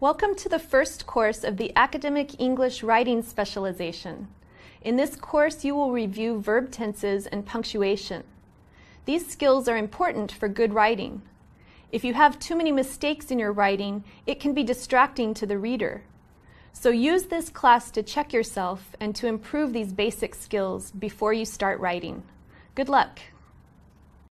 Welcome to the first course of the Academic English Writing Specialization. In this course, you will review verb tenses and punctuation. These skills are important for good writing. If you have too many mistakes in your writing, it can be distracting to the reader. So use this class to check yourself and to improve these basic skills before you start writing. Good luck!